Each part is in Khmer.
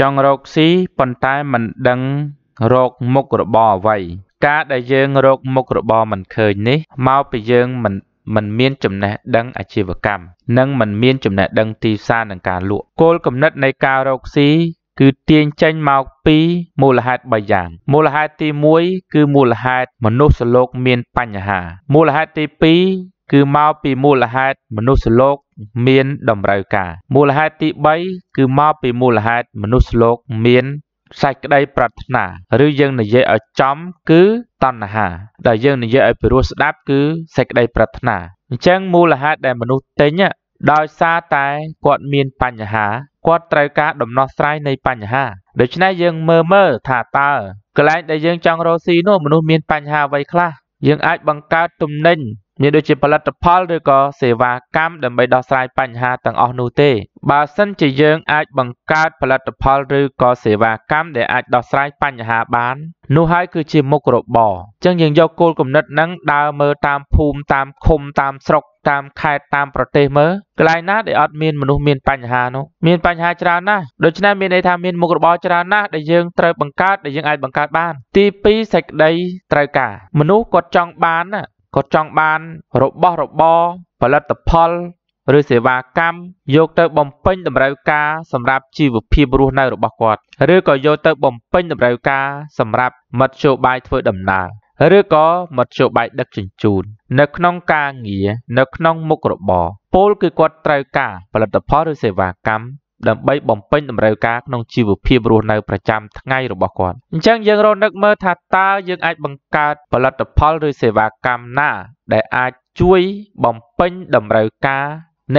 ចង់រកស៊ីប៉ុន្តែមិនដឹងរកមុខរបរអ្វី ការដែលយើងរកមុខរបរមិនឃើញនេះមកពីយើងមិនមិនមានចំណេះដឹងអាជីវកម្មនិងមិនមានចំណេះដឹងទីផ្សារនឹងការលក់គោលគំនិតនៃការរកស៊ីគឺទាញចេញមកពីមូលហេតុ3យ៉ាងមូលហេតុទី1គឺមូលហេតុមនុស្សលោកមានបញ្ហាមូលហេតុទី2គឺមកពីមូលហេតុមនុស្សលោកមានតម្រូវការ មូលហេតុទី3គឺមកពីមូលហេតុមនុស្សលោកមានសេចក្តីប្រាថ្នាឬយើងនិយាយឲ្យចំគឺតណ្ហាដែលយើងនិយាយឲ្យពិរោះស្ដាប់គឺសេចក្តីប្រាថ្នាអញ្ចឹងមូលហេតុដែលមនុស្សទិញដោយសារតែ គាត់មានបញ្ហាគាត់ត្រូវការដំណោះស្រាយនៃបញ្ហាដូច្នេះយើងមើលមើលថាតើកន្លែងដែលយើងចង់រកស៊ីនោះមនុស្សមានបញ្ហាអ្វីខ្លះយើងអាចបង្កើតទំនិញមានដូចជាផលិតផលឬក៏សេវាកម្មដើម្បីដោះស្រាយបញ្ហាទាំងអស់នោះទេបើសិនជាយើងអាចបង្កើតផលិតផល ឬក៏សេវាកម្មដែលអាចដោះស្រាយបញ្ហាបាន នោះហើយគឺជាមុខរបរអញ្ចឹងយើងយកគោលគំនិតហ្នឹងដើរមើលតាមភូមិតាមឃុំតាមស្រុកតាមខេត្តតាមប្រទេសមើលកន្លែងណាដែលអត់មានមនុស្សមានបញ្ហានោះមានបញ្ហាច្រើនណាស់ដូច្នេះមានន័យថាមានមុខរបរច្រើនណាស់ដែលយើងត្រូវបង្កើតដែលយើងអាចបង្កើតបានទី2សេចក្តីត្រូវការ មនុស្សគាត់ចង់បានណាគាត់ចង់បាន របស់ របរផលិតផលឬសេវាកម្មយកទៅបំពេញតម្រូវការសម្រាប់ជីវភាពរស់នៅរបស់គាត់ ឬក៏យកទៅបំពេញតម្រូវការសម្រាប់មធ្យោបាយធ្វើដំណើរឬក៏មធ្យោបាយដឹកជញ្ជូន នៅក្នុងការងារនៅក្នុងមុខរបរពលគឺគាត់ត្រូវការផលិតផល ឬសេវាកម្មដើម្បីបំពេញតម្រូវការក្នុងជីវភាពរស់នៅប្រចាំថ្ងៃរបស់គាត់អញ្ចឹងយើងរនឹកមើលថាតើយើងអាចបង្កើតផលិតផលឬសេវាកម្មណា ដែលអាចជួយបំពេញតម្រូវការ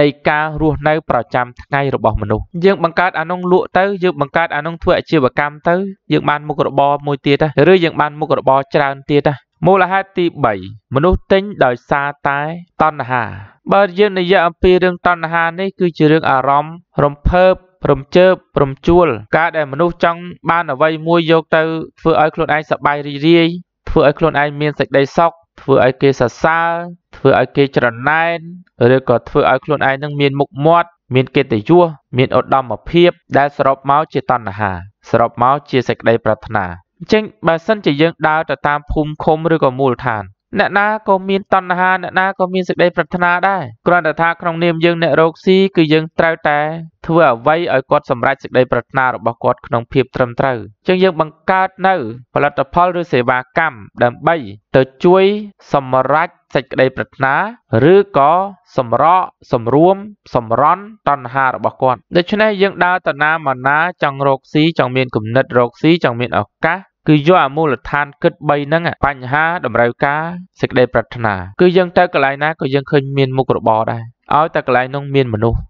នៃការរស់នៅប្រចាំថ្ងៃរបស់មនុស្សយើងបង្កើតអានោះលក់ទៅយើងបង្កើតអានោះធ្វើអាជីវកម្មទៅយើងបានមុខរបរមួយទៀតឬយើងបានមុខរបរច្រើនទៀតមូលហេតុទី3មនុស្សទិញដោយសារតែតណ្ហាបើយើងនិយាយអំពីរឿងតណ្ហា នេះ គឺជារឿងអារម្មណ៍រំភើបរំជើបរំជួលការដែលមនុស្សចង់បានអ្វីមួយយកទៅធ្វើឲ្យខ្លួនឯងសប្បាយរីករាយធ្វើឲ្យខ្លួនឯងមានសេចក្តីសុខធ្វើឲ្យគេសរសើរធ្វើឲ្យគេច្រណែនឬក៏ធ្វើឲ្យខ្លួនឯងនឹងមានមុខមាត់មានកិត្តិយសមានឧត្តមភាពដែលសរុបមកជាតណ្ហាសរុបមកជាសេចក្តីប្រាថ្នាអញ្ចឹងបើសិនជាយើងដើរទៅតាមភូមិឃុំឬក៏មូលដ្ឋានអ្នកណាក៏មានតណ្ហាអ្នកណាក៏មានសេចក្តីប្រាថ្នាដែរគ្រាន់តែថាក្នុងនាមយើងអ្នករកស៊ីគឺយើងត្រូវតែ ធ្វើអ្វីឲ្យគាត់សម្រេចសេចក្តីប្រាថ្នារបស់គាត់ក្នុងភាពត្រឹមត្រូវជាងយើងបង្កើតនៅ ផលិតផលឬសេវាកម្មដើម្បី ទៅជួយសម្រេចសេចក្តីប្រាថ្នាឬក៏សម្រក់សម្រួមសម្រន់តណ្ហារបស់គាត់ដូច្នេះយើងដើរទៅណាមកណាចង់រកស៊ីចង់មានគំនិតរកស៊ីចង់មានឱកាសគឺយកអាមូលដ្ឋានគិត3ហ្នឹងបញ្ហាតម្រូវការសេចក្តីប្រាថ្នាគឺយើងទៅកន្លែងណាក៏យើងឃើញមានមុខរបរដែរឲ្យតែកន្លែងនោះមានមនុស្ស